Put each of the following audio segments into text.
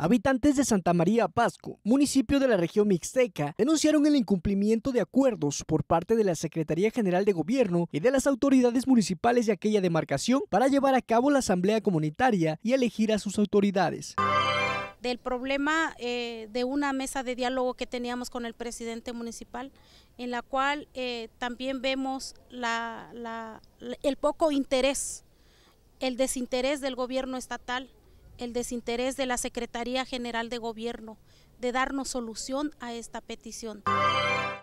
Habitantes de Santa María Pasco, municipio de la región mixteca, denunciaron el incumplimiento de acuerdos por parte de la Secretaría General de Gobierno y de las autoridades municipales de aquella demarcación para llevar a cabo la asamblea comunitaria y elegir a sus autoridades del problema eh, de una mesa de diálogo que teníamos con el presidente municipal, en la cual eh, también vemos el poco interés, el desinterés del gobierno estatal el desinterés de la Secretaría General de Gobierno de darnos solución a esta petición.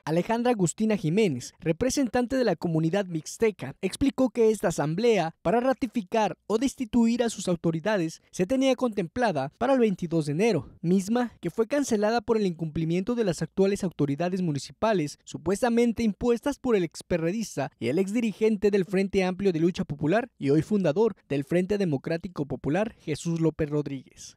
Alejandra Agustina Jiménez, representante de la comunidad mixteca, explicó que esta asamblea para ratificar o destituir a sus autoridades se tenía contemplada para el 22 de enero, misma que fue cancelada por el incumplimiento de las actuales autoridades municipales supuestamente impuestas por el experredista y el exdirigente del Frente Amplio de Lucha Popular y hoy fundador del Frente Democrático Popular, Jesús López Rodríguez.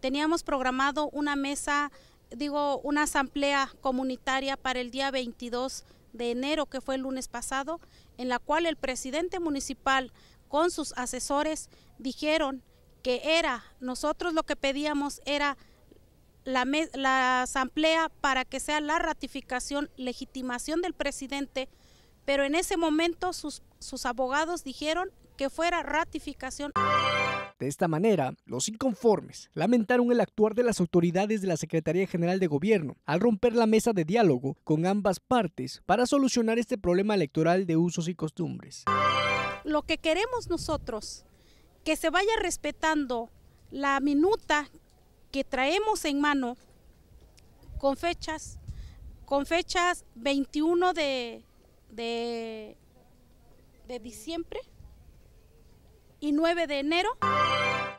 Teníamos programado una mesa digo, una asamblea comunitaria para el día 22 de enero, que fue el lunes pasado, en la cual el presidente municipal con sus asesores dijeron que era, nosotros lo que pedíamos era la, asamblea para que sea la ratificación, legitimación del presidente, pero en ese momento sus, sus abogados dijeron que fuera ratificación. De esta manera, los inconformes lamentaron el actuar de las autoridades de la Secretaría General de Gobierno al romper la mesa de diálogo con ambas partes para solucionar este problema electoral de usos y costumbres. Lo que queremos nosotros, que se vaya respetando la minuta que traemos en mano con fechas, con fechas 21 de, de diciembre, y 9 de enero.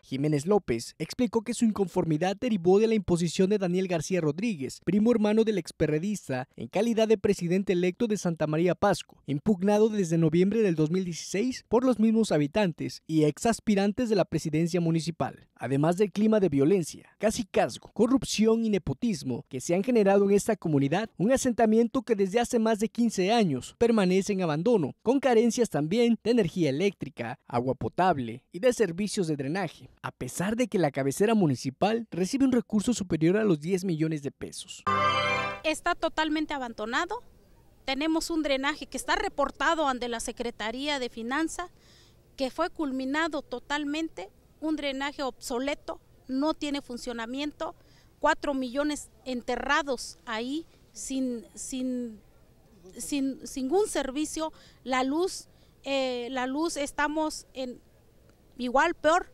Jiménez López explicó que su inconformidad derivó de la imposición de Daniel García Rodríguez, primo hermano del experredista, en calidad de presidente electo de Santa María Pasco, impugnado desde noviembre del 2016 por los mismos habitantes y aspirantes de la presidencia municipal además del clima de violencia, casi casco, corrupción y nepotismo que se han generado en esta comunidad, un asentamiento que desde hace más de 15 años permanece en abandono, con carencias también de energía eléctrica, agua potable y de servicios de drenaje, a pesar de que la cabecera municipal recibe un recurso superior a los 10 millones de pesos. Está totalmente abandonado. Tenemos un drenaje que está reportado ante la Secretaría de Finanza, que fue culminado totalmente un drenaje obsoleto, no tiene funcionamiento, cuatro millones enterrados ahí sin, sin, sin, ningún servicio, la luz, eh, la luz estamos en igual, peor,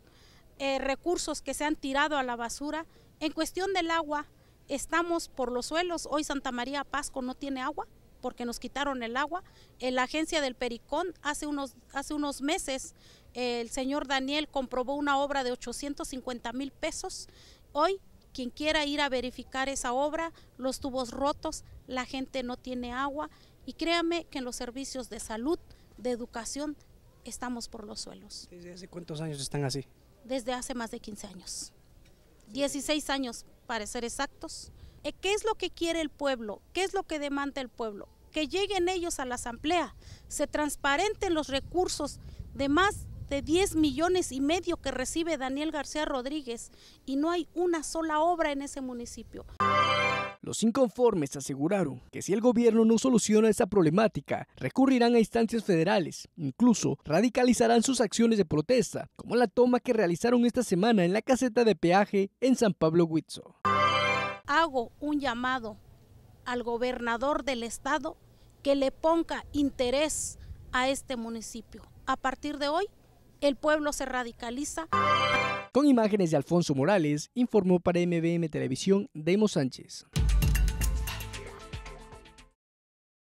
eh, recursos que se han tirado a la basura. En cuestión del agua, estamos por los suelos, hoy Santa María Pasco no tiene agua porque nos quitaron el agua. Eh, la agencia del Pericón hace unos, hace unos meses el señor Daniel comprobó una obra de 850 mil pesos. Hoy, quien quiera ir a verificar esa obra, los tubos rotos, la gente no tiene agua y créame que en los servicios de salud, de educación, estamos por los suelos. ¿Desde hace cuántos años están así? Desde hace más de 15 años. 16 años, para ser exactos. Eh, ¿Qué es lo que quiere el pueblo? ¿Qué es lo que demanda el pueblo? Que lleguen ellos a la asamblea, se transparenten los recursos de más de 10 millones y medio que recibe Daniel García Rodríguez y no hay una sola obra en ese municipio. Los inconformes aseguraron que si el gobierno no soluciona esa problemática, recurrirán a instancias federales, incluso radicalizarán sus acciones de protesta, como la toma que realizaron esta semana en la caseta de peaje en San Pablo Huitzo. Hago un llamado al gobernador del estado que le ponga interés a este municipio. A partir de hoy el pueblo se radicaliza. Con imágenes de Alfonso Morales, informó para MBM Televisión Demo Sánchez.